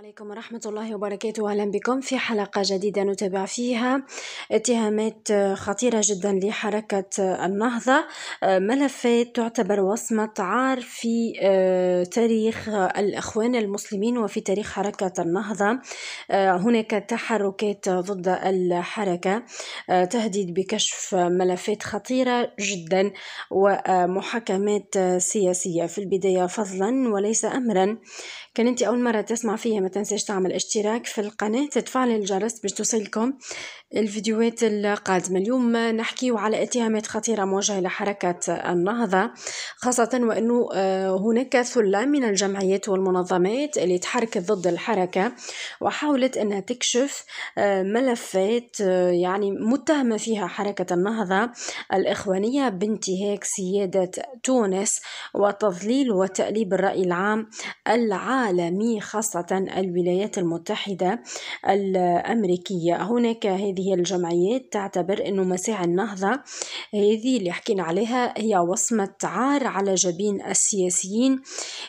عليكم ورحمة الله وبركاته أهلا بكم في حلقة جديدة نتابع فيها اتهامات خطيرة جدا لحركة النهضة ملفات تعتبر وصمة عار في آه، تاريخ الأخوان المسلمين وفي تاريخ حركة النهضة آه، هناك تحركات ضد الحركة آه، تهديد بكشف ملفات خطيرة جدا ومحاكمات سياسية في البداية فضلا وليس أمرا كان أنت أول مرة تسمع فيها تنساش تعمل اشتراك في القناة تفعل الجرس باش توصلكم الفيديوهات القادمة اليوم نحكيو على اتهامات خطيرة موجهة لحركة النهضة خاصة وأنه آه، هناك ثلة من الجمعيات والمنظمات اللي تحركت ضد الحركة وحاولت أنها تكشف آه، ملفات آه، يعني متهمة فيها حركة النهضة الإخوانية بانتهاك سيادة تونس وتضليل وتأليب الرأي العام العالمي خاصة الولايات المتحدة الأمريكية هناك هذه الجمعيات تعتبر أنه مساعي النهضة هذه اللي حكينا عليها هي وصمة عار على جبين السياسيين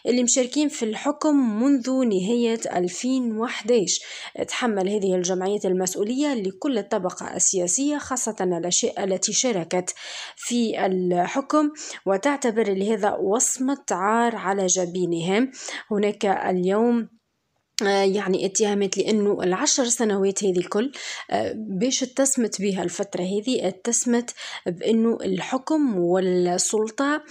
اللي مشاركين في الحكم منذ نهاية 2011 تحمل هذه الجمعيات المسؤولية لكل الطبقة السياسية خاصة الأشياء التي شاركت في الحكم وتعتبر لهذا وصمة عار على جبينهم هناك اليوم آه، يعني اتهامات لانه العشر سنوات هذه الكل آه، باش اتسمت بها الفتره هذه اتسمت بانه الحكم والسلطه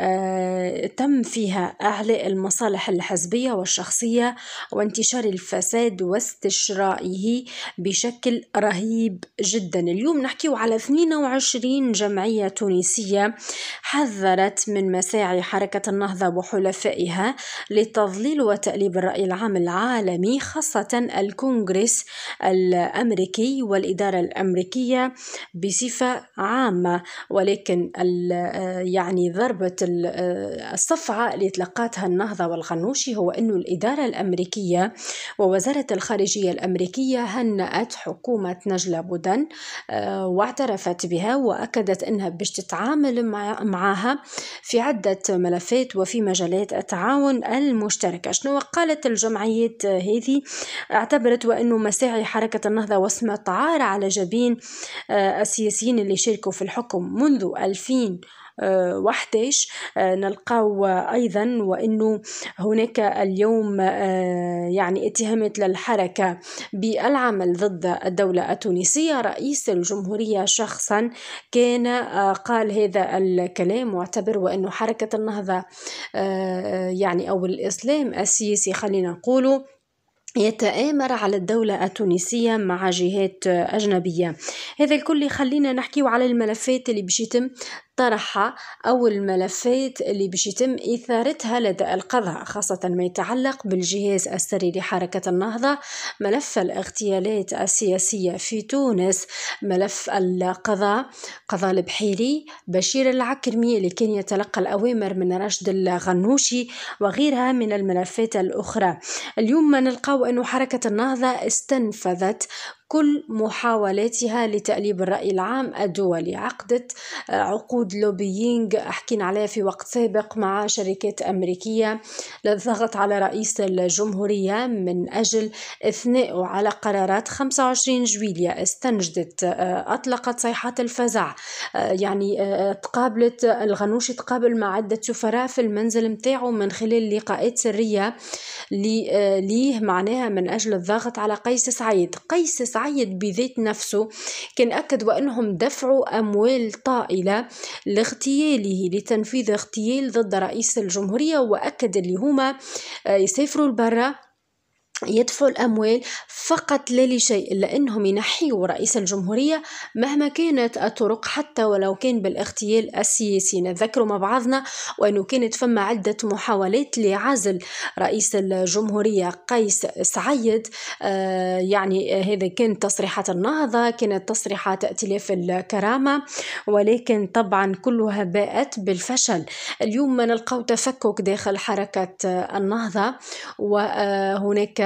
آه، تم فيها اعلاء المصالح الحزبيه والشخصيه وانتشار الفساد واستشرائه بشكل رهيب جدا اليوم نحكي على 22 جمعيه تونسيه حذرت من مساعي حركه النهضه وحلفائها لتضليل وتاليب الراي العام العام العالمي خاصة الكونغرس الأمريكي والإدارة الأمريكية بصفة عامة ولكن آه، يعني ضربة آه، الصفعة اللي تلقاتها النهضة والغنوشي هو أنه الإدارة الأمريكية ووزارة الخارجية الأمريكية هنأت حكومة نجلة بودن آه، واعترفت بها وأكدت أنها باش تتعامل معها في عدة ملفات وفي مجالات التعاون المشتركة شنو قالت الجمعية التوقيت هذه اعتبرت وأنه مساعي حركة النهضة وسم الطعارة على جبين آه، السياسيين اللي شاركوا في الحكم منذ 2000 وحدش آه، نلقاو أيضا وأنه هناك اليوم آه، يعني اتهامات للحركة بالعمل ضد الدولة التونسية رئيس الجمهورية شخصا كان آه، قال هذا الكلام واعتبر وأنه حركة النهضة يعني أو الإسلام السياسي خلينا نقوله يتآمر على الدولة التونسية مع جهات أجنبية هذا الكل خلينا نحكيو على الملفات اللي باش يتم طرحها أو الملفات اللي باش يتم إثارتها لدى القضاء خاصة ما يتعلق بالجهاز السري لحركة النهضة ملف الاغتيالات السياسية في تونس ملف القضاء قضاء البحيري بشير العكرمي اللي كان يتلقى الأوامر من راشد الغنوشي وغيرها من الملفات الأخرى اليوم ما نلقاو أنه حركة النهضة استنفذت كل محاولاتها لتأليب الرأي العام الدولي عقدت آه، عقود لوبيينج حكينا عليها في وقت سابق مع شركات أمريكية للضغط على رئيس الجمهورية من أجل إثناء على قرارات 25 جويليا استنجدت آه، أطلقت صيحات الفزع آه، يعني تقابلت الغنوشي تقابل مع عدة سفراء في المنزل متاعه من خلال لقاءات سرية ليه معناها من أجل الضغط على قيس سعيد قيس سعيد المستعيد بذات نفسه كان أكد وأنهم دفعوا أموال طائلة لاغتياله لتنفيذ اغتيال ضد رئيس الجمهورية وأكد اللي هما آه، يسافروا لبرا يدفعوا الأموال فقط لا لشيء إلا أنهم ينحيوا رئيس الجمهورية مهما كانت الطرق حتى ولو كان بالاغتيال السياسي نذكر مع بعضنا وأنه كانت فما عدة محاولات لعزل رئيس الجمهورية قيس سعيد آه يعني هذا كانت تصريحات النهضة كانت تصريحات ائتلاف الكرامة ولكن طبعا كلها باءت بالفشل اليوم ما نلقاو تفكك داخل حركة النهضة وهناك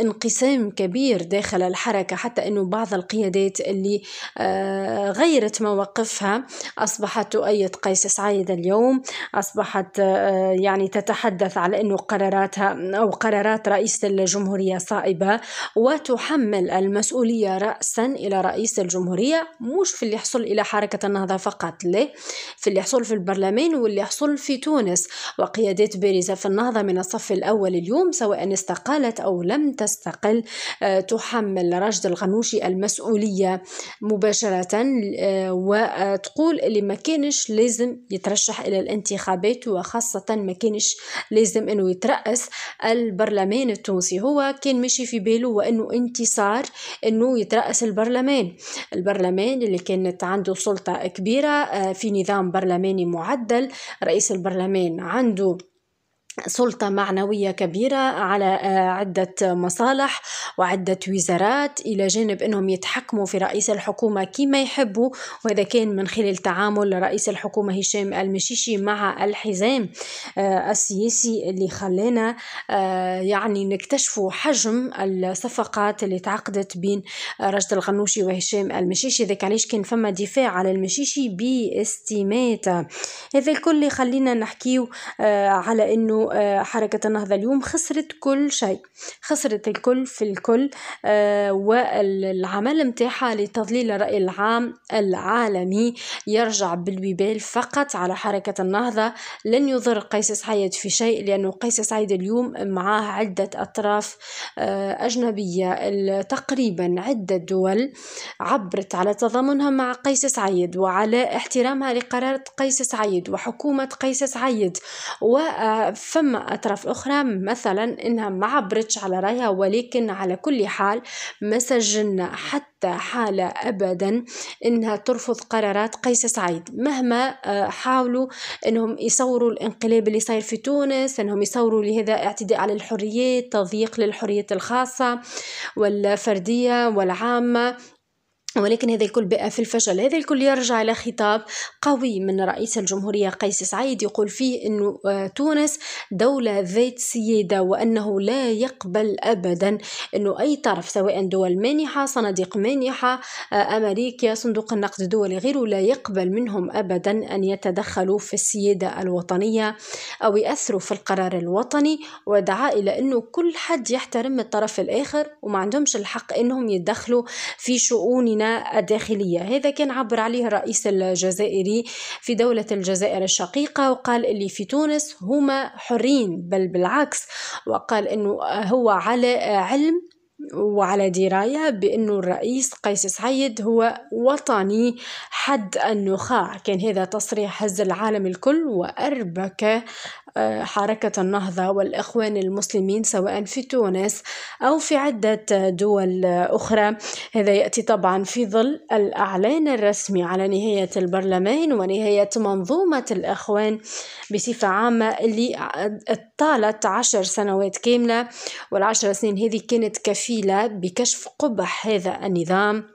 انقسام كبير داخل الحركة حتى أنه بعض القيادات اللي آه، غيرت مواقفها أصبحت تؤيد قيس سعيد اليوم أصبحت آه، يعني تتحدث على أنه قراراتها أو قرارات رئيس الجمهورية صائبة وتحمل المسؤولية رأسا إلى رئيس الجمهورية مش في اللي يحصل إلى حركة النهضة فقط لا في اللي يحصل في البرلمان واللي يحصل في تونس وقيادات بارزة في النهضة من الصف الأول اليوم سواء استقالت أو لم تستقل آه، تحمل رشد الغنوشي المسؤولية مباشرة آه، وتقول اللي ما كانش لازم يترشح إلى الانتخابات وخاصة ما كانش لازم أنه يترأس البرلمان التونسي هو كان ماشي في باله وأنه انتصار أنه يترأس البرلمان البرلمان اللي كانت عنده سلطة كبيرة آه، في نظام برلماني معدل رئيس البرلمان عنده سلطة معنوية كبيرة على آه، عدة مصالح وعدة وزارات إلى جانب أنهم يتحكموا في رئيس الحكومة كما يحبوا واذا كان من خلال تعامل رئيس الحكومة هشام المشيشي مع الحزام آه، السياسي اللي خلانا آه، يعني نكتشفوا حجم الصفقات اللي تعقدت بين رشد الغنوشي وهشام المشيشي ذاك علاش كان فما دفاع على المشيشي باستماتة هذا الكل خلينا نحكيو على أنه آه، حركة النهضة اليوم خسرت كل شيء خسرت الكل في الكل آه، والعمل متاعها لتضليل الرأي العام العالمي يرجع بالوبال فقط على حركة النهضة لن يضر قيس سعيد في شيء لأنه قيس سعيد اليوم معاه عدة أطراف آه، أجنبية تقريبا عدة دول عبرت على تضامنها مع قيس سعيد وعلى احترامها لقرار قيس سعيد وحكومة قيس سعيد وف فما أطراف أخرى مثلا إنها ما عبرتش على رأيها ولكن على كل حال ما سجلنا حتى حالة أبدا إنها ترفض قرارات قيس سعيد مهما آه، حاولوا إنهم يصوروا الانقلاب اللي صاير في تونس إنهم يصوروا لهذا اعتداء على الحريات تضييق للحريات الخاصة والفردية والعامة ولكن هذا الكل بقى في الفشل هذا الكل يرجع إلى خطاب قوي من رئيس الجمهورية قيس سعيد يقول فيه أن آه، تونس دولة ذات سيادة وأنه لا يقبل أبدا أنه أي طرف سواء دول مانحة صناديق مانحة آه، أمريكا صندوق النقد الدولي غيره لا يقبل منهم أبدا أن يتدخلوا في السيادة الوطنية أو يأثروا في القرار الوطني ودعا إلى أنه كل حد يحترم الطرف الآخر وما عندهمش الحق أنهم يتدخلوا في شؤوننا الداخلية هذا كان عبر عليه الرئيس الجزائري في دولة الجزائر الشقيقة وقال اللي في تونس هما حرين بل بالعكس وقال أنه هو على علم وعلى دراية بأن الرئيس قيس سعيد هو وطني حد النخاع كان هذا تصريح هز العالم الكل وأربك آه، حركة النهضة والإخوان المسلمين سواء في تونس أو في عدة دول أخرى هذا يأتي طبعا في ظل الأعلان الرسمي على نهاية البرلمان ونهاية منظومة الإخوان بصفة عامة اللي طالت عشر سنوات كاملة والعشر سنين هذه كانت كفيلة بكشف قبح هذا النظام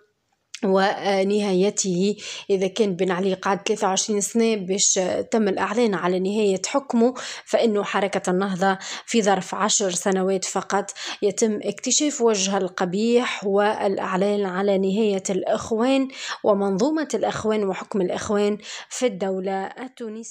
ونهايته إذا كان بن علي قعد 23 سنة باش تم الإعلان على نهاية حكمه فإنه حركة النهضة في ظرف عشر سنوات فقط يتم اكتشاف وجه القبيح والإعلان على نهاية الإخوان ومنظومة الإخوان وحكم الإخوان في الدولة التونسية